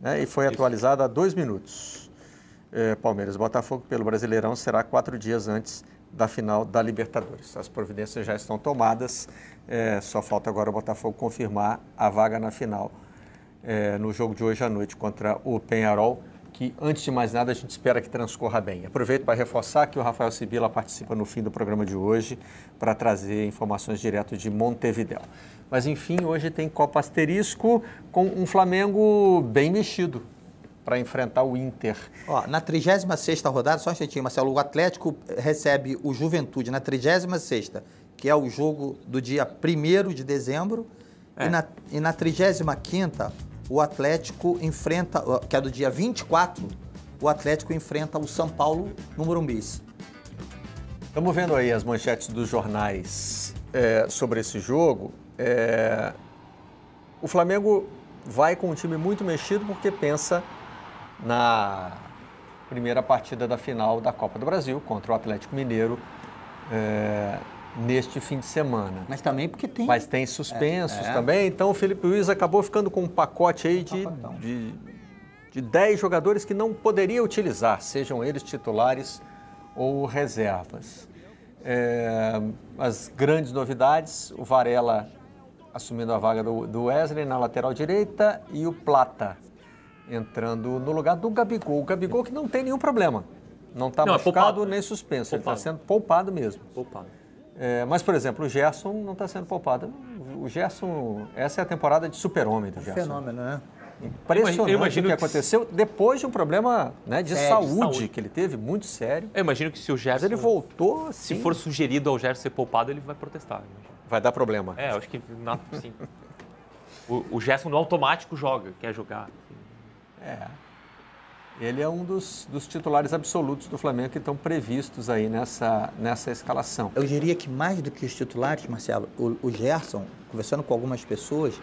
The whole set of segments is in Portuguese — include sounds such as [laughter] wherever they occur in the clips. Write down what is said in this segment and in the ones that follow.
né, e foi atualizada há dois minutos. É, Palmeiras Botafogo pelo Brasileirão será quatro dias antes da final da Libertadores. As providências já estão tomadas, é, só falta agora o Botafogo confirmar a vaga na final é, no jogo de hoje à noite contra o Penharol que, antes de mais nada, a gente espera que transcorra bem. Aproveito para reforçar que o Rafael Sibila participa no fim do programa de hoje para trazer informações direto de Montevidéu. Mas, enfim, hoje tem Copa Asterisco com um Flamengo bem mexido para enfrentar o Inter. Ó, na 36ª rodada, só um instantinho, Marcelo, o Atlético recebe o Juventude na 36ª, que é o jogo do dia 1 de dezembro, é. e na, e na 35ª, o Atlético enfrenta, que é do dia 24, o Atlético enfrenta o São Paulo no Morumbis. Estamos vendo aí as manchetes dos jornais é, sobre esse jogo. É, o Flamengo vai com um time muito mexido porque pensa na primeira partida da final da Copa do Brasil contra o Atlético Mineiro. É, neste fim de semana. Mas também porque tem. Mas tem suspensos é, é. também. Então o Felipe Luiz acabou ficando com um pacote aí de, de, de 10 jogadores que não poderia utilizar, sejam eles titulares ou reservas. É, as grandes novidades: o Varela assumindo a vaga do, do Wesley na lateral direita e o Plata entrando no lugar do Gabigol. O Gabigol que não tem nenhum problema. Não está é machucado é nem suspenso. Tá poupado. Ele está sendo poupado mesmo. Poupado. É, mas, por exemplo, o Gerson não está sendo poupado. O Gerson, essa é a temporada de super-homem do é Gerson. Fenômeno, né? Impressionante imagino o que, que aconteceu depois de um problema né, de, é, saúde de, saúde que ele teve, muito sério. Eu imagino que se o Gerson... Mas ele voltou, Se for sugerido ao Gerson ser poupado, ele vai protestar. Vai dar problema. É, eu acho que... sim. o, o Gerson no automático joga, quer jogar. É ele é um dos, dos titulares absolutos do Flamengo que estão previstos aí nessa, nessa escalação. Eu diria que mais do que os titulares, Marcelo, o, o Gerson, conversando com algumas pessoas,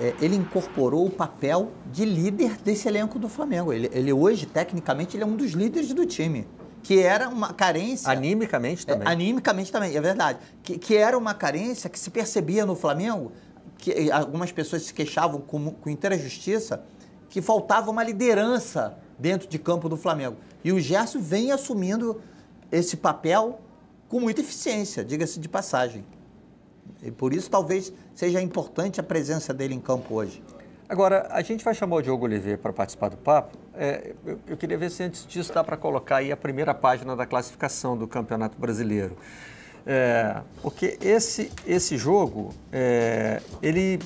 é, ele incorporou o papel de líder desse elenco do Flamengo. Ele, ele hoje, tecnicamente, ele é um dos líderes do time que era uma carência. Animicamente também. É, animicamente também, é verdade. Que, que era uma carência que se percebia no Flamengo, que algumas pessoas se queixavam com, com inteira justiça, que faltava uma liderança dentro de campo do Flamengo. E o Gerson vem assumindo esse papel com muita eficiência, diga-se de passagem. E por isso talvez seja importante a presença dele em campo hoje. Agora, a gente vai chamar o Diogo Oliveira para participar do papo. É, eu, eu, queria ver se antes disso dá para colocar aí a primeira página da classificação do Campeonato Brasileiro. É, porque esse, esse jogo, é, ele,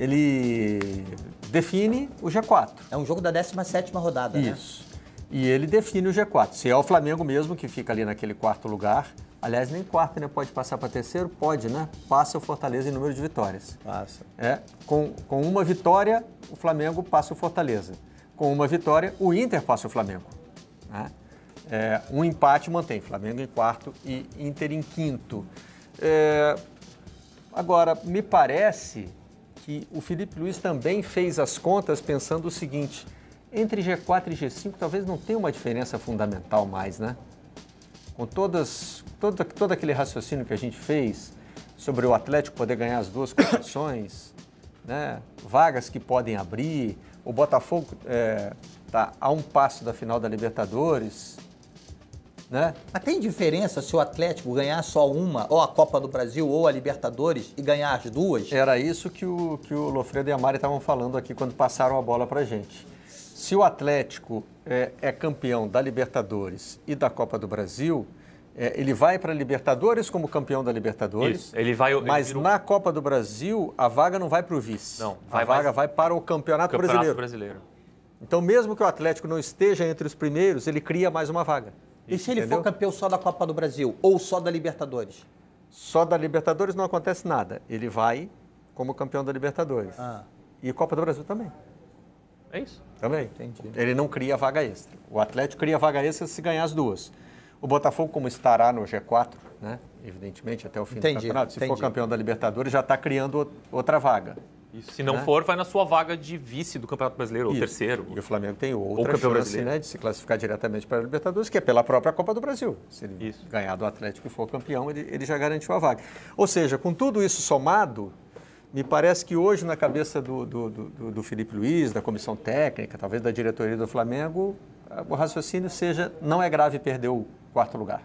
ele define o G4. É um jogo da 17ª rodada, né? Isso. Né? E ele define o G4. Se é o Flamengo mesmo que fica ali naquele quarto lugar, aliás, nem quarto, né? Pode passar para terceiro? Pode, né? Passa o Fortaleza em número de vitórias. Passa. É, com, com uma vitória, o Flamengo passa o Fortaleza. Com uma vitória, o Inter passa o Flamengo. Né? É, um empate mantém Flamengo em quarto e Inter em quinto. É, agora, me parece que o Felipe Luiz também fez as contas pensando o seguinte: entre G4 e G5 talvez não tenha uma diferença fundamental mais, né? Com todas, todo, todo aquele raciocínio que a gente fez sobre o Atlético poder ganhar as duas [coughs] competições, né? vagas que podem abrir, o Botafogo está eh, é, a um passo da final da Libertadores, né? Mas tem diferença se o Atlético ganhar só uma, ou a Copa do Brasil, ou a Libertadores, e ganhar as duas? Era isso que o, que o Lofredo e a Mari estavam falando aqui quando passaram a bola pra gente. Se o Atlético é, é campeão da Libertadores e da Copa do Brasil, é, ele vai para a Libertadores como campeão da Libertadores. Isso, ele vai. Ele mas virou... na Copa do Brasil, a vaga não vai para o vice. Não, vai, a vaga vai, vai para o Campeonato, Campeonato brasileiro. brasileiro. Então, mesmo que o Atlético não esteja entre os primeiros, ele cria mais uma vaga. E se ele entendeu? for campeão só da Copa do Brasil ou só da Libertadores? Só da Libertadores não acontece nada. Ele vai como campeão da Libertadores. Ah. E Copa do Brasil também. É isso? Também. Entendi. Ele não cria vaga extra. O Atlético cria vaga extra se ganhar as duas. O Botafogo, como estará no G4, né? evidentemente, até o fim entendi, do campeonato, se entendi. for campeão da Libertadores, já está criando outra vaga. Isso, Se não né? for, vai na sua vaga de vice do Campeonato Brasileiro, ou terceiro. E o Flamengo tem outra ou chance brasileiro. né, de se classificar diretamente para a Libertadores, que é pela própria Copa do Brasil. Se ele isso. ganhar do Atlético e for campeão, ele, ele já garantiu a vaga. Ou seja, com tudo isso somado, me parece que hoje, na cabeça do, do, do, do Felipe Luiz, da comissão técnica, talvez da diretoria do Flamengo, o raciocínio seja não é grave perder o quarto lugar.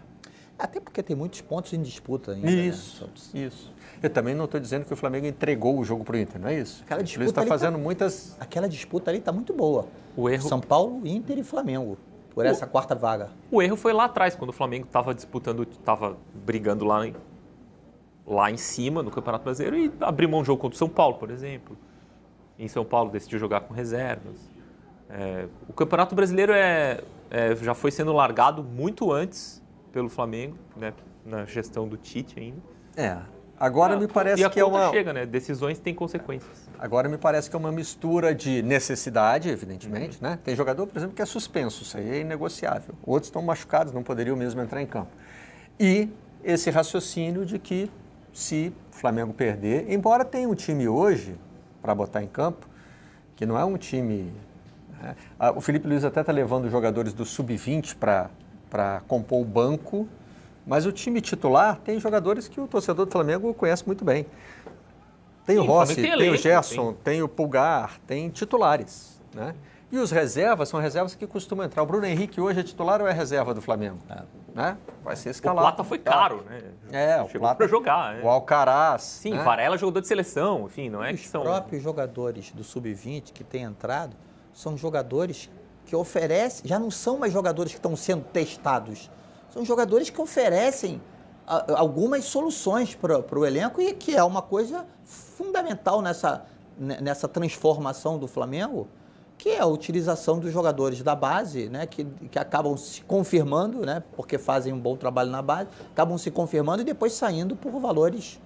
Até porque tem muitos pontos em disputa ainda. Né? Isso, né? isso. Eu também não estou dizendo que o Flamengo entregou o jogo para o Inter, não é isso? Aquela disputa está tá- fazendo tá, muitas. Aquela disputa ali está muito boa. O erro. São Paulo, Inter e Flamengo por o, essa quarta vaga. O erro foi lá atrás quando o Flamengo estava disputando, estava brigando lá em, lá em cima no Campeonato Brasileiro e abriu mão um jogo contra o São Paulo, por exemplo. Em São Paulo decidiu jogar com reservas. É, o Campeonato Brasileiro é, é já foi sendo largado muito antes pelo Flamengo, né? na gestão do Tite ainda. É. Agora ah, me parece que é uma. chega, né? Decisões têm consequências. Agora me parece que é uma mistura de necessidade, evidentemente, uhum. né? Tem jogador, por exemplo, que é suspenso, isso aí é inegociável. Outros estão machucados, não poderiam mesmo entrar em campo. E esse raciocínio de que se o Flamengo perder, embora tenha um time hoje para botar em campo, que não é um time. Né? Ah, o Felipe Luiz até está levando jogadores do sub-20 para para compor o banco, mas o time titular tem jogadores que o torcedor do Flamengo conhece muito bem. Tem Sim, o Rossi, tem, tem, o Gerson, tem. tem o Pulgar, tem titulares, né? E os reservas são reservas que costumam entrar. O Bruno Henrique hoje é titular ou é reserva do Flamengo? É. Né? Vai ser escalado. O Plata foi tá. caro, né? É, o Chegou Plata... para jogar. É. O Alcaraz. Sim, né? Varela é jogador de seleção, enfim, não é os que são... Os próprios jogadores do Sub-20 que têm entrado são jogadores que oferece, já não são mais jogadores que estão sendo testados, são jogadores que oferecem algumas soluções para o elenco e que é uma coisa fundamental nessa, né, nessa transformação do Flamengo, que é a utilização dos jogadores da base, né, que, que acabam se confirmando, né, porque fazem um bom trabalho na base, acabam se confirmando e depois saindo por valores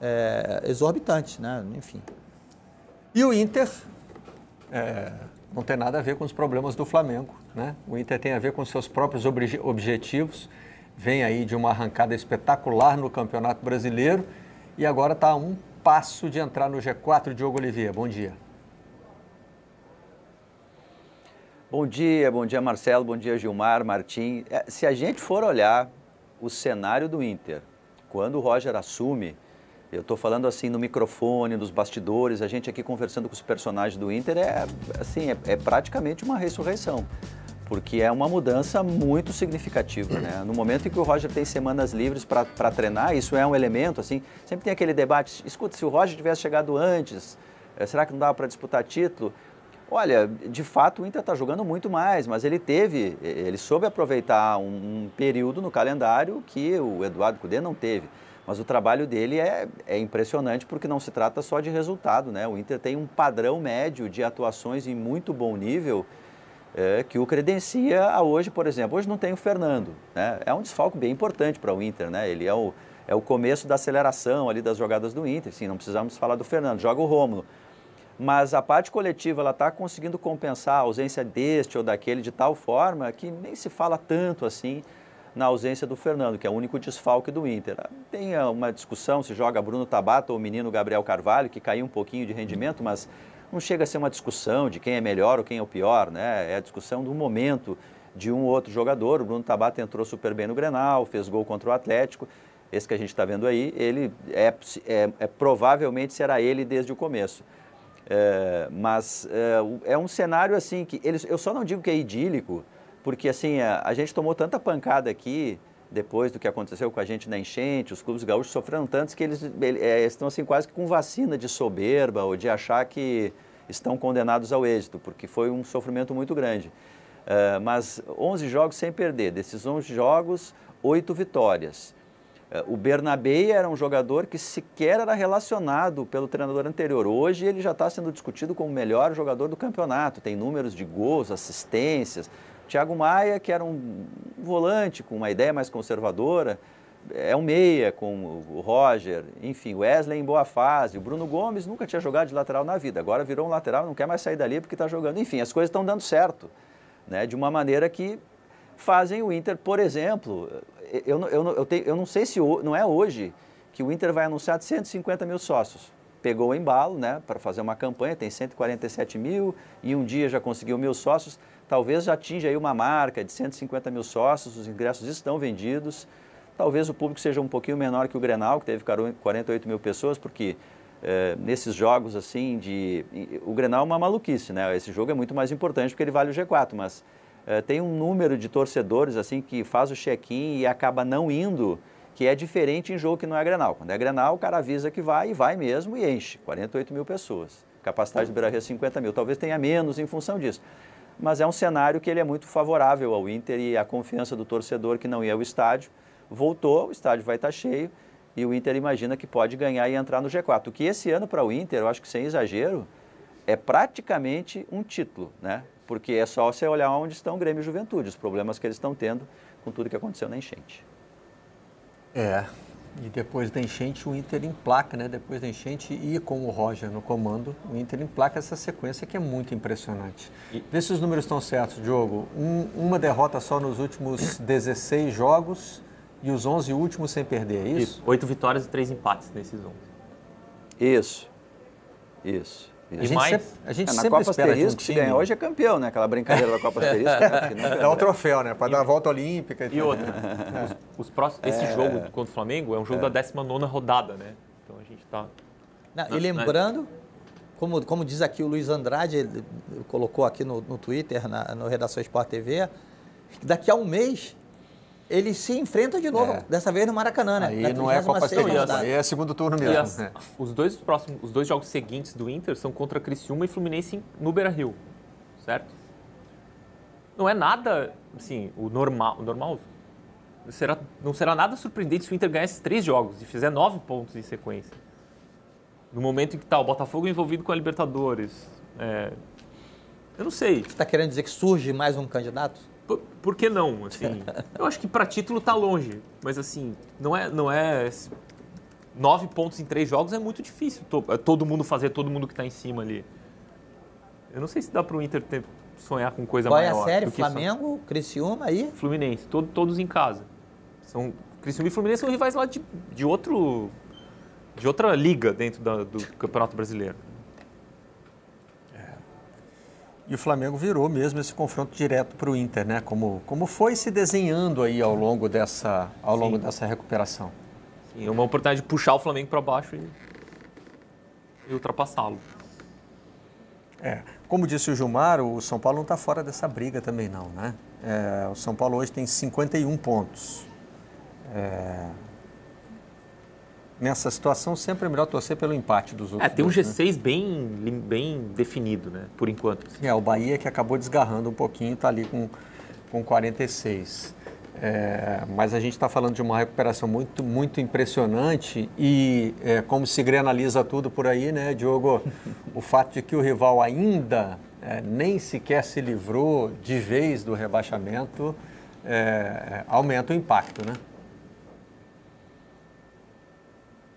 é, exorbitantes, né, enfim. E o Inter é não tem nada a ver com os problemas do Flamengo. Né? O Inter tem a ver com seus próprios obje objetivos, vem aí de uma arrancada espetacular no Campeonato Brasileiro e agora está a um passo de entrar no G4. Diogo Oliveira, bom dia. Bom dia, bom dia Marcelo, bom dia Gilmar, Martim. É, se a gente for olhar o cenário do Inter, quando o Roger assume eu estou falando assim no microfone, nos bastidores, a gente aqui conversando com os personagens do Inter é assim é, é praticamente uma ressurreição, porque é uma mudança muito significativa, né? No momento em que o Roger tem semanas livres para treinar, isso é um elemento assim. Sempre tem aquele debate, escuta, se o Roger tivesse chegado antes, eh, será que não dava para disputar título? Olha, de fato o Inter está jogando muito mais, mas ele teve, eh, ele soube aproveitar um, um período no calendário que o Eduardo Cudê não teve. Mas o trabalho dele é, é impressionante porque não se trata só de resultado, né? O Inter tem um padrão médio de atuações em muito bom nível é, que o credencia a hoje, por exemplo. Hoje não tem o Fernando, né? É um desfalque bem importante para o Inter, né? Ele é o, é o começo da aceleração ali das jogadas do Inter. Sim, não precisamos falar do Fernando, joga o Rômulo. Mas a parte coletiva ela está conseguindo compensar a ausência deste ou daquele de tal forma que nem se fala tanto assim na ausência do Fernando, que é o único desfalque do Inter. Tem uma discussão se joga Bruno Tabata ou o menino Gabriel Carvalho, que caiu um pouquinho de rendimento, mas não chega a ser uma discussão de quem é melhor ou quem é o pior, né? É a discussão do momento de um ou outro jogador. O Bruno Tabata entrou super bem no Grenal, fez gol contra o Atlético. Esse que a gente está vendo aí, ele é, é, é, provavelmente será ele desde o começo. É, mas é, é um cenário assim que eles, eu só não digo que é idílico, porque assim, a, a gente tomou tanta pancada aqui, depois do que aconteceu com a gente na enchente, os clubes gaúchos sofreram tantos que eles, é, estão assim quase que com vacina de soberba ou de achar que estão condenados ao êxito, porque foi um sofrimento muito grande. Uh, mas 11 jogos sem perder, desses 11 jogos, 8 vitórias. É, o Bernabei era um jogador que sequer era relacionado pelo treinador anterior. Hoje ele já está sendo discutido como o melhor jogador do campeonato. Tem números de gols, assistências, Thiago Maia, que era um volante com uma ideia mais conservadora, é um meia com o Roger, enfim, Wesley em boa fase, o Bruno Gomes nunca tinha jogado de lateral na vida, agora virou um lateral, não quer mais sair dali porque está jogando. Enfim, as coisas estão dando certo, né? de uma maneira que fazem o Inter, por exemplo, eu, eu, eu, tenho, eu não sei se não é hoje que o Inter vai anunciar de 150 mil sócios pegou o embalo né, para fazer uma campanha, tem 147 mil e um dia já conseguiu mil sócios, talvez já atinja aí uma marca de 150 mil sócios, os ingressos estão vendidos, talvez o público seja um pouquinho menor que o Grenal, que teve 48 mil pessoas, porque é, nesses jogos assim de... O Grenal é uma maluquice, né? Esse jogo é muito mais importante porque ele vale o G4, mas é, tem um número de torcedores assim que faz o check-in e acaba não indo que é diferente em jogo que não é Grenal. Quando é Grenal, o cara avisa que vai e vai mesmo e enche 48 mil pessoas. Capacidade do Beira-Rio 50 mil, talvez tenha menos em função disso. Mas é um cenário que ele é muito favorável ao Inter e a confiança do torcedor que não ia ao estádio voltou, o estádio vai estar cheio e o Inter imagina que pode ganhar e entrar no G4. O que esse ano para o Inter, eu acho que sem exagero, é praticamente um título, né? Porque é só você olhar onde estão o Grêmio e Juventude, os problemas que eles estão tendo com tudo que aconteceu na enchente. É. E depois da enchente, o Inter em placa, né? Depois da enchente e com o Roger no comando, o Inter em placa essa sequência que é muito impressionante. E... Vê se os números estão certos, Diogo. Um, uma derrota só nos últimos 16 [coughs] jogos e os 11 últimos sem perder, é isso? Oito vitórias e três empates nesses 11. Isso. Isso. A gente mais? Sempre, a gente é, na sempre Copa Asterisco, um se hoje é campeão, né? Aquela brincadeira da Copa Asterisco. Né? [laughs] É um troféu, né? Para dar a volta olímpica. E, e outra, é. os, os próximos, [laughs] esse é. jogo contra o Flamengo é um jogo é. da 19 rodada, né? Então a gente está... E lembrando, como, como diz aqui o Luiz Andrade, ele colocou aqui no, no Twitter, na, no Redação Sport TV, daqui a um mês ele se enfrenta de novo, é. dessa vez no Maracanã, né? Aí não é Copa Estadual, aí é segundo turno mesmo. Né? As, é. Os dois próximos, os dois jogos seguintes do Inter são contra Criciúma e Fluminense no Beira-Rio, certo? Não é nada, assim, o normal, o normal será, não será nada surpreendente se o Inter ganhar esses três jogos e fizer nove pontos em sequência. No momento em que está o Botafogo envolvido com a Libertadores, é, eu não sei. Você está querendo dizer que surge mais um candidato? por, que não? Assim, [laughs] eu acho que para título está longe, mas assim, não é, não é nove pontos em três jogos é muito difícil. É, todo mundo fazer, todo mundo que está em cima ali. Eu não sei se dá para o Inter ter, sonhar com coisa Qual maior. Qual é a série? Flamengo, só... Criciúma aí? Fluminense, todo, todos em casa. São Criciúma e Fluminense são rivais lá de, de outro de outra liga dentro da, do Campeonato Brasileiro. E o Flamengo virou mesmo esse confronto direto para o Inter, né? Como, como foi se desenhando aí ao longo dessa, ao longo Sim. dessa recuperação. Sim, é uma oportunidade de puxar o Flamengo para baixo e, e ultrapassá-lo. É, como disse o Gilmar, o São Paulo não está fora dessa briga também não, né? É, o São Paulo hoje tem 51 pontos. É, nessa situação, sempre é melhor torcer pelo empate dos outros. É, tem um dois, G6 né? bem, bem definido, né? Por enquanto. Assim. É, o Bahia que acabou desgarrando um pouquinho, está ali com, com 46. É, mas a gente está falando de uma recuperação muito, muito impressionante e é, como se granaliza tudo por aí, né, Diogo? [laughs] o fato de que o rival ainda é, nem sequer se livrou de vez do rebaixamento é, aumenta o impacto, né?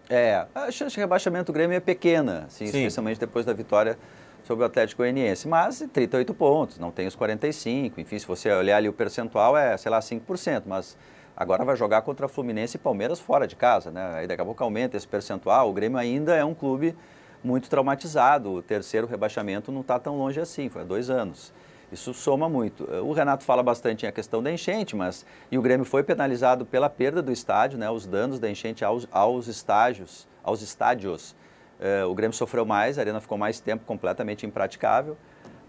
É, a chance de rebaixamento do Grêmio é pequena, assim, especialmente depois da vitória sobre o Atlético Goianiense. Mas 38 pontos, não tem os 45. Enfim, se você olhar ali o percentual, é, sei lá, 5%. Mas agora vai jogar contra Fluminense e Palmeiras fora de casa, né? Aí daqui a pouco aumenta esse percentual. O Grêmio ainda é um clube muito traumatizado. O terceiro rebaixamento não está tão longe assim, foi há dois anos. Isso soma muito. O Renato fala bastante em a questão da enchente, mas e o Grêmio foi penalizado pela perda do estádio, né, os danos da enchente aos, aos estágios, aos estádios. Eh, o Grêmio sofreu mais, a arena ficou mais tempo completamente impraticável.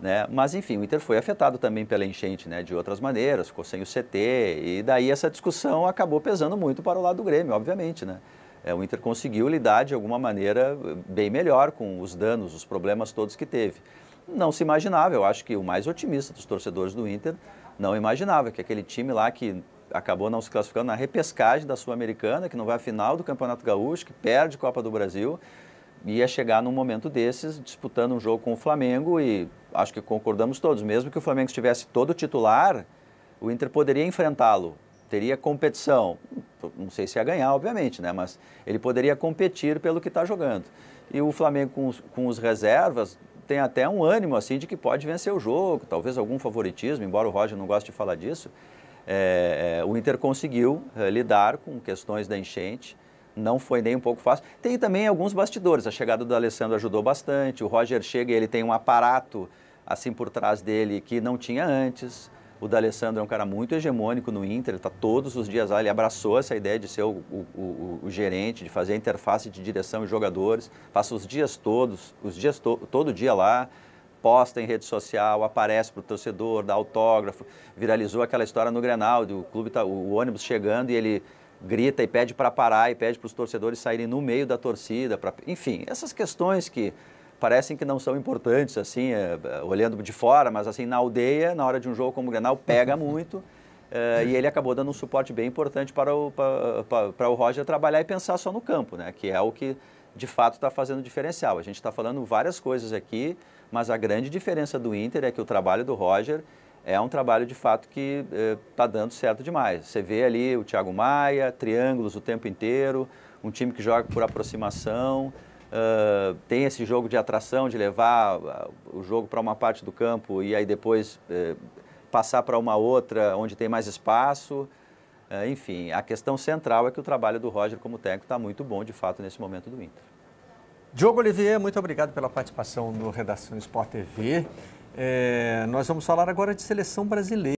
Né? Mas, enfim, o Inter foi afetado também pela enchente, né? de outras maneiras, ficou sem o CT, e daí essa discussão acabou pesando muito para o lado do Grêmio, obviamente. Né? É, o Inter conseguiu lidar de alguma maneira eh, bem melhor com os danos, os problemas todos que teve não se imaginava. Eu acho que o mais otimista dos torcedores do Inter não imaginava que aquele time lá que acabou não se classificando na repescagem da Sul-Americana, que não vai à final do Campeonato Gaúcho, que perde Copa do Brasil, ia chegar num momento desses disputando um jogo com o Flamengo e acho que concordamos todos, mesmo que o Flamengo estivesse todo titular, o Inter poderia enfrentá-lo, teria competição. Não sei se ia ganhar, obviamente, né? mas ele poderia competir pelo que está jogando. E o Flamengo com os, com os reservas tem até um ânimo assim de que pode vencer o jogo, talvez algum favoritismo, embora o Roger não goste de falar disso. É, é, o Inter conseguiu é, lidar com questões da enchente, não foi nem um pouco fácil. Tem também alguns bastidores, a chegada do Alessandro ajudou bastante, o Roger chega e ele tem um aparato assim por trás dele que não tinha antes. O D'Alessandro é um cara muito hegemônico no Inter, está todos os dias lá, ele abraçou essa ideia de ser o, o, o, o gerente, de fazer a interface de direção e jogadores, passa os dias todos, os dias to, todo dia lá, posta em rede social, aparece para o torcedor, dá autógrafo, viralizou aquela história no Grenal, o clube tá, o ônibus chegando e ele grita e pede para parar e pede para os torcedores saírem no meio da torcida, pra, enfim, essas questões que parecem que não são importantes, assim, é, é, olhando de fora, mas assim, na aldeia, na hora de um jogo como o Grenal, pega muito. [laughs] É, e ele acabou dando um suporte bem importante para o, para, para o Roger trabalhar e pensar só no campo, né? Que é o que de fato está fazendo diferencial. A gente está falando várias coisas aqui, mas a grande diferença do Inter é que o trabalho do Roger é um trabalho de fato que está é, dando certo demais. Você vê ali o Thiago Maia, triângulos o tempo inteiro, um time que joga por aproximação, tem esse jogo de atração, de levar ah, o jogo para uma parte do campo e aí depois uh, passar para uma outra onde tem mais espaço. Uh, enfim, a questão central é que o trabalho do Roger como técnico está muito bom, de fato, nesse momento do Inter. Diogo Olivier, muito obrigado pela participação no Redação Sport TV. É, eh, nós vamos falar agora de seleção brasileira.